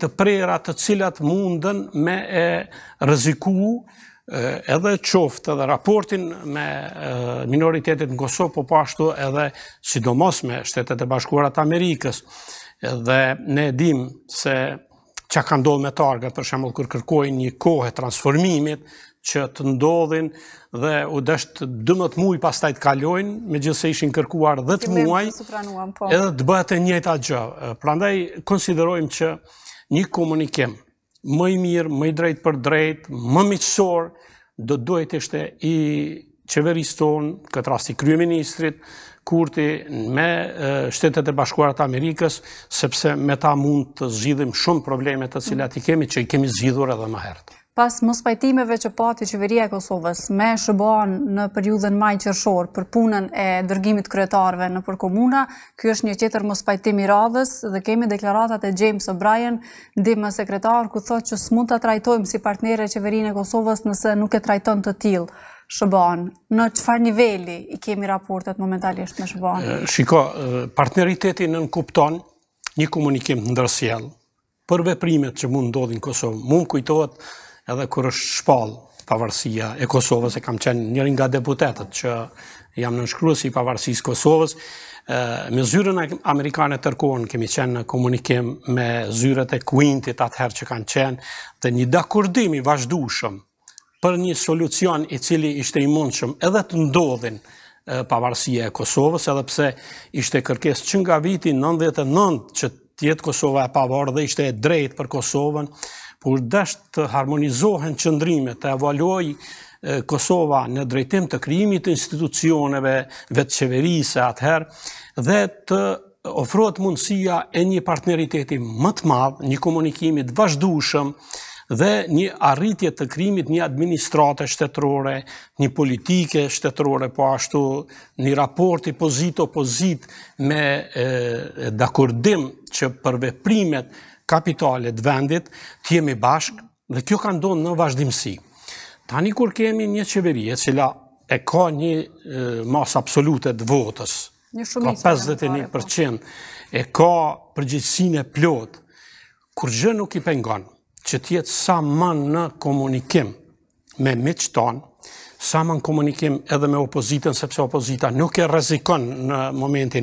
të prera të cilat mundën me e rëziku edhe qoftë edhe raportin me minoritetit në Kosovë, po pashtu po edhe sidomos me shtetet e bashkuarat Amerikës. Dhe ne dim se që ka ndodhë me targët, për shemëllë kërë kërkojnë një kohë e transformimit, që të ndodhin dhe u deshtë dëmët muaj pas taj të kalojnë, me gjithë se ishin kërkuar dhe të muaj, po. edhe të bëhet e njëta gjë. prandaj konsiderojmë që një komunikim më i mirë, më i drejt për drejt, më miqësor, do duhet ishte i qeverisë tonë, këtë rast i krye ministrit, kurti me shtetet e bashkuarat Amerikës, sepse me ta mund të zhidhim shumë problemet të cilat i kemi, që i kemi zhidhur edhe më hertë pas mos pajtimeve që pati qeveria e Kosovës me shëban në periudhën maj qërshor për punën e dërgimit kretarve në përkomuna, kjo është një qeter mos i radhës dhe kemi deklaratat e James O'Brien, ndimë sekretar, ku thot që s'mund të trajtojmë si partnere qeverin e Kosovës nëse nuk e trajton të tilë shëban, në qëfar nivelli i kemi raportet momentalisht me shëban? Shiko, partneriteti në nënkupton një komunikim të ndërsjel për veprimet që mund ndodhin Kosovë. Mund kujtojtë edhe kur është shpal pavarësia e Kosovës, e kam qenë njërin nga deputetet që jam në nëshkruës i pavarësisë Kosovës, me zyrën e Amerikanë e tërkohën kemi qenë në komunikim me zyrët e kuintit atëherë që kanë qenë, dhe një dakurdimi vazhdushëm për një solucion i cili ishte i mundshëm edhe të ndodhin pavarësia e Kosovës, edhe pse ishte kërkes që nga viti 99 që tjetë Kosova e pavarë dhe ishte e drejt për Kosovën, por dështë të harmonizohen qëndrimet, të evaluoj Kosova në drejtim të kryimit të institucioneve vetë qeverise atëherë, dhe të ofrot mundësia e një partneriteti më të madhë, një komunikimit vazhdushëm, dhe një arritje të krimit një administrate shtetërore, një politike shtetërore, po ashtu një raporti pozit-opozit me dakordim që përveprimet kapitalet vendit, të jemi bashkë, dhe kjo ka ndonë në vazhdimësi. Tani kur kemi një qeveri e cila e ka një mas absolute të votës, ka 51% po. e ka përgjithsin e plot, kur gjë nuk i pengon që tjetë sa më në komunikim me me tonë, sa më në komunikim edhe me opozitën, sepse opozita nuk e rezikon në momentin